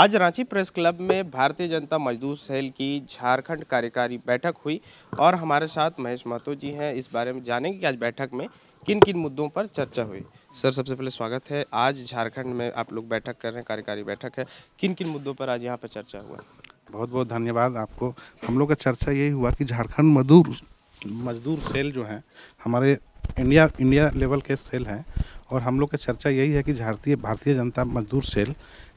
आज Ranchi press club में भारतीय जनता मजदूर सेल की झारखंड कार्यकारी बैठक हुई और हमारे साथ महेश महतो जी हैं इस बारे में जानेंगे कि आज बैठक में किन किन मुद्दों पर चर्चा हुई सर सबसे पहले स्वागत है आज झारखंड में आप लोग बैठक कर रहे हैं कार्यकारी बैठक है किन किन मुद्दों पर आज यहाँ पर चर्चा हुआ बहुत बहुत धन्यवाद आपको हम लोग का चर्चा यही हुआ कि झारखंड मजदूर मजदूर सेल जो हैं हमारे इंडिया इंडिया लेवल के सेल हैं और हम लोग का चर्चा यही है कि भारतीय भारतीय जनता मजदूर सेल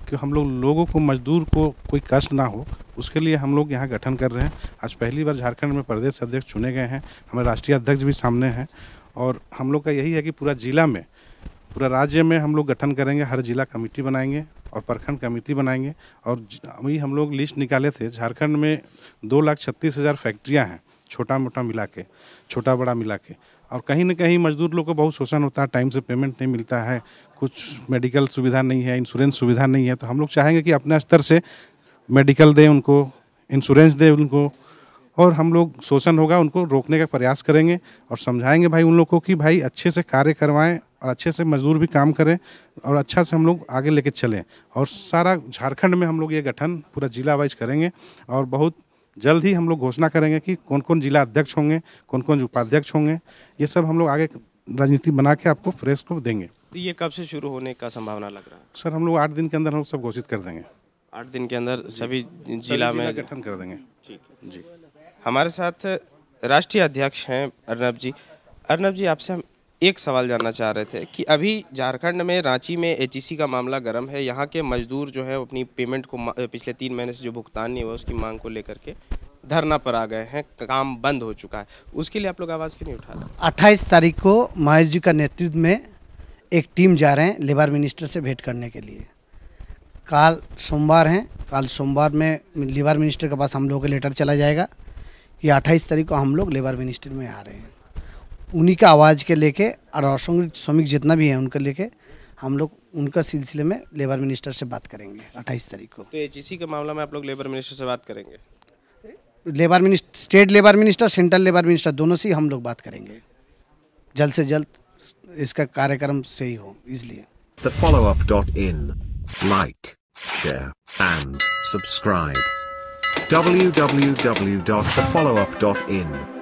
कि हम लोग लोगों को मजदूर को कोई कष्ट ना हो उसके लिए हम लोग यहाँ गठन कर रहे हैं आज पहली बार झारखंड में प्रदेश अध्यक्ष चुने गए हैं हमारे राष्ट्रीय अध्यक्ष भी सामने हैं और हम लोग का यही है कि पूरा ज़िला में पूरा राज्य में हम लोग गठन करेंगे हर जिला कमेटी बनाएंगे और प्रखंड कमेटी बनाएंगे और अभी हम लोग लिस्ट निकाले थे झारखंड में दो लाख छत्तीस हज़ार फैक्ट्रियाँ हैं छोटा मोटा मिला के छोटा बड़ा मिला के और कहीं ना कहीं मजदूर लोग को बहुत शोषण होता है टाइम से पेमेंट नहीं मिलता है कुछ मेडिकल सुविधा नहीं है इंश्योरेंस सुविधा नहीं है तो हम लोग चाहेंगे कि अपने स्तर से मेडिकल दें उनको इंश्योरेंस दें उनको और हम लोग शोषण होगा उनको रोकने का प्रयास करेंगे और समझाएंगे भाई उन लोग को कि भाई अच्छे से कार्य करवाएं और अच्छे से मजदूर भी काम करें और अच्छा से हम लोग आगे लेके चलें और सारा झारखंड में हम लोग ये गठन पूरा जिला वाइज करेंगे और बहुत जल्द ही हम लोग घोषणा करेंगे कि कौन कौन जिला अध्यक्ष होंगे कौन कौन उपाध्यक्ष होंगे ये सब हम लोग आगे राजनीति बना के आपको फ्रेश को देंगे तो ये कब से शुरू होने का संभावना लग रहा है सर हम लोग आठ दिन के अंदर हम लोग सब घोषित कर देंगे आठ दिन के अंदर सभी जिला में गठन कर देंगे ठीक है जी हमारे साथ राष्ट्रीय अध्यक्ष हैं अर्नब जी अर्नब जी आपसे हम एक सवाल जानना चाह रहे थे कि अभी झारखंड में रांची में एच e का मामला गर्म है यहाँ के मजदूर जो है अपनी पेमेंट को पिछले तीन महीने से जो भुगतान नहीं हुआ उसकी मांग को लेकर के धरना पर आ गए हैं काम बंद हो चुका है उसके लिए आप लोग आवाज़ क्यों नहीं उठा रहे अट्ठाईस तारीख को महेश जी का नेतृत्व में एक टीम जा रहे हैं लेबर मिनिस्टर से भेंट करने के लिए काल सोमवार हैं काल सोमवार में लेबर मिनिस्टर के पास हम लोगों का लेटर चला जाएगा कि अट्ठाईस तारीख को हम लोग लेबर मिनिस्टर में आ रहे हैं उन्हीं का आवाज़ के लेके और असंगठित श्रमिक जितना भी है उनका लेके हम लोग उनका सिलसिले में लेबर मिनिस्टर से बात करेंगे अट्ठाईस तारीख को तो एच के मामला में आप लोग लेबर मिनिस्टर से बात करेंगे labour minister state labour minister central labour minister दोनों से ही हम लोग बात करेंगे जल्द से जल्द इसका कार्यक्रम से ही हो इसलिए www.thefollowup.in